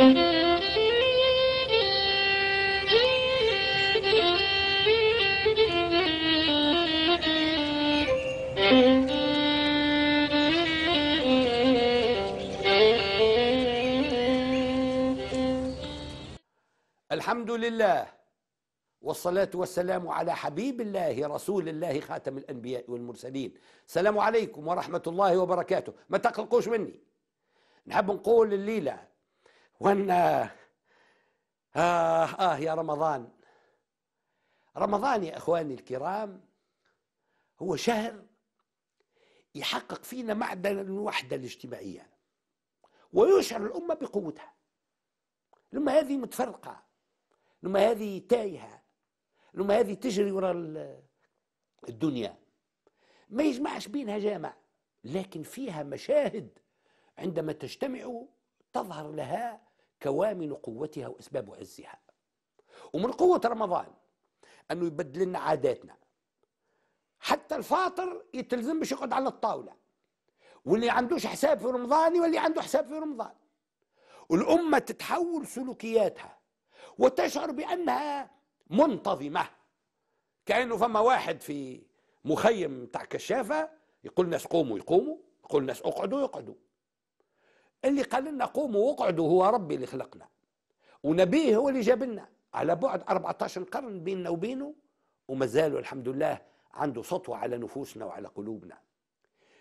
الحمد لله والصلاة والسلام على حبيب الله رسول الله خاتم الأنبياء والمرسلين السلام عليكم ورحمة الله وبركاته ما تقلقوش مني نحب نقول الليلة وأن آه آه يا رمضان رمضان يا إخواني الكرام هو شهر يحقق فينا معدن الوحدة الاجتماعية ويشعر الأمة بقوتها لما هذه متفرقة لما هذه تايهة لما هذه تجري وراء الدنيا ما يجمعش بينها جامع لكن فيها مشاهد عندما تجتمع تظهر لها كوامن قوتها وأسباب عزها ومن قوة رمضان أنه يبدل لنا عاداتنا حتى الفاطر يتلزم باش يقعد على الطاولة واللي عندوش حساب في رمضان واللي عنده حساب في رمضان والأمة تتحول سلوكياتها وتشعر بأنها منتظمة كأنه فما واحد في مخيم تاع كشافة يقول الناس قوموا يقوموا يقول الناس اقعدوا يقعدوا اللي قال لنا قوموا واقعدوا هو ربي اللي خلقنا ونبيه هو اللي جاب لنا على بعد 14 قرن بيننا وبينه وما زالوا الحمد لله عنده سطوة على نفوسنا وعلى قلوبنا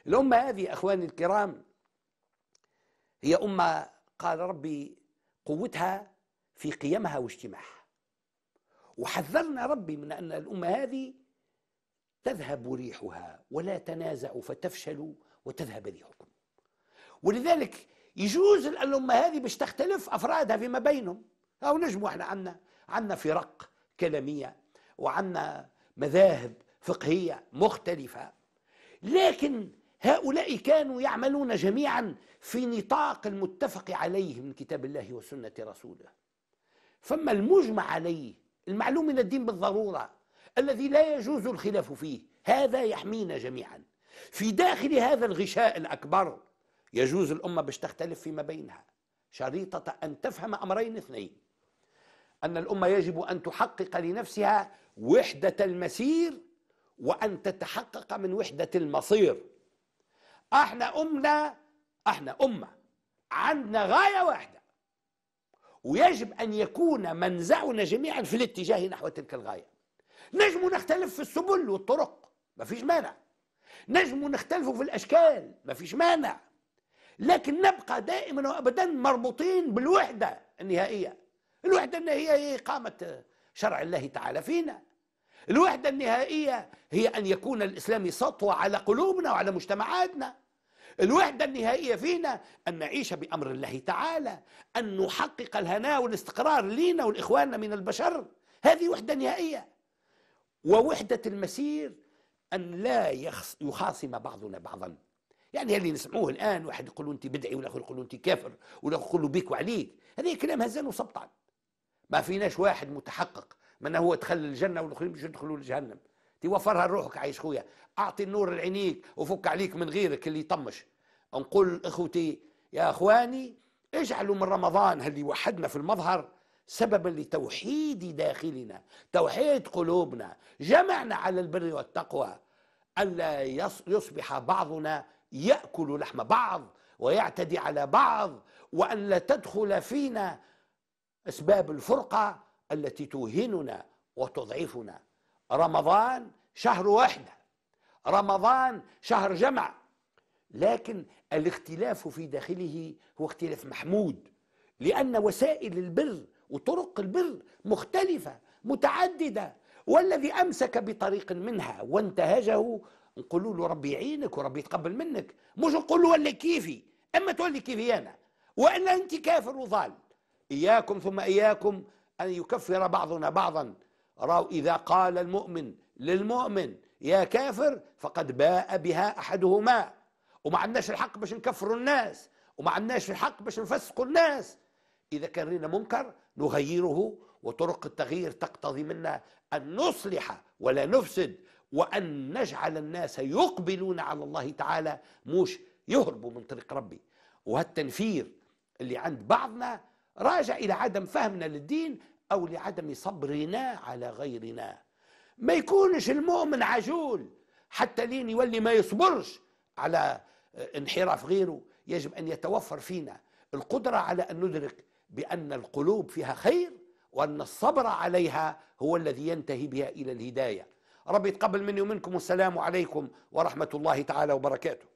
الأمة هذه أخواني الكرام هي أمة قال ربي قوتها في قيمها واجتماعها وحذرنا ربي من أن الأمة هذه تذهب ريحها ولا تنازع فتفشل وتذهب ريحكم ولذلك يجوز الأمة هذه باش تختلف أفرادها فيما بينهم أو نجموا احنا عنا عنا فرق كلامية وعنا مذاهب فقهية مختلفة لكن هؤلاء كانوا يعملون جميعا في نطاق المتفق عليه من كتاب الله وسنة رسوله فما المجمع عليه المعلوم من الدين بالضرورة الذي لا يجوز الخلاف فيه هذا يحمينا جميعا في داخل هذا الغشاء الأكبر يجوز الأمة باش تختلف فيما بينها شريطة أن تفهم أمرين اثنين أن الأمة يجب أن تحقق لنفسها وحدة المسير وأن تتحقق من وحدة المصير احنا أمنا احنا أمة عندنا غاية واحدة ويجب أن يكون منزعنا جميعا في الاتجاه نحو تلك الغاية نجم نختلف في السبل والطرق ما فيش مانع نجم نختلف في الأشكال ما فيش مانع لكن نبقى دائما وابدا مربوطين بالوحده النهائيه الوحده النهائيه هي اقامه شرع الله تعالى فينا الوحده النهائيه هي ان يكون الاسلام سطوه على قلوبنا وعلى مجتمعاتنا الوحده النهائيه فينا ان نعيش بامر الله تعالى ان نحقق الهناء والاستقرار لينا ولاخواننا من البشر هذه وحده نهائيه ووحده المسير ان لا يخاصم بعضنا بعضا يعني اللي نسمعوه الان واحد يقول له انت بدعي والاخر يقول له انت كافر ولا يقول له بيك وعليك هذا كلام هزال وسبطان ما فيناش واحد متحقق من هو دخل الجنه والاخرين مش يدخلوا لجهنم توفرها لروحك عايش خويا اعطي النور لعينيك وفك عليك من غيرك اللي يطمش نقول اخوتي يا اخواني اجعلوا من رمضان اللي وحدنا في المظهر سببا لتوحيد داخلنا توحيد قلوبنا جمعنا على البر والتقوى الا يصبح بعضنا ياكل لحم بعض ويعتدي على بعض وان لا تدخل فينا اسباب الفرقه التي توهننا وتضعفنا رمضان شهر وحده رمضان شهر جمع لكن الاختلاف في داخله هو اختلاف محمود لان وسائل البر وطرق البر مختلفه متعدده والذي امسك بطريق منها وانتهجه نقولوا له ربي يعينك وربي يتقبل منك مش نقول له ولا كيفي اما تولي كيفي انا والا انت كافر وضال اياكم ثم اياكم ان يكفر بعضنا بعضا راو اذا قال المؤمن للمؤمن يا كافر فقد باء بها احدهما وما عندناش الحق باش نكفروا الناس وما عندناش الحق باش نفسقوا الناس اذا كان رينا منكر نغيره وطرق التغيير تقتضي منا ان نصلح ولا نفسد وأن نجعل الناس يقبلون على الله تعالى مش يهربوا من طريق ربي وهالتنفير اللي عند بعضنا راجع إلى عدم فهمنا للدين أو لعدم صبرنا على غيرنا ما يكونش المؤمن عجول حتى لين يولي ما يصبرش على انحراف غيره يجب أن يتوفر فينا القدرة على أن ندرك بأن القلوب فيها خير وأن الصبر عليها هو الذي ينتهي بها إلى الهداية ربي يتقبل مني ومنكم والسلام عليكم ورحمة الله تعالى وبركاته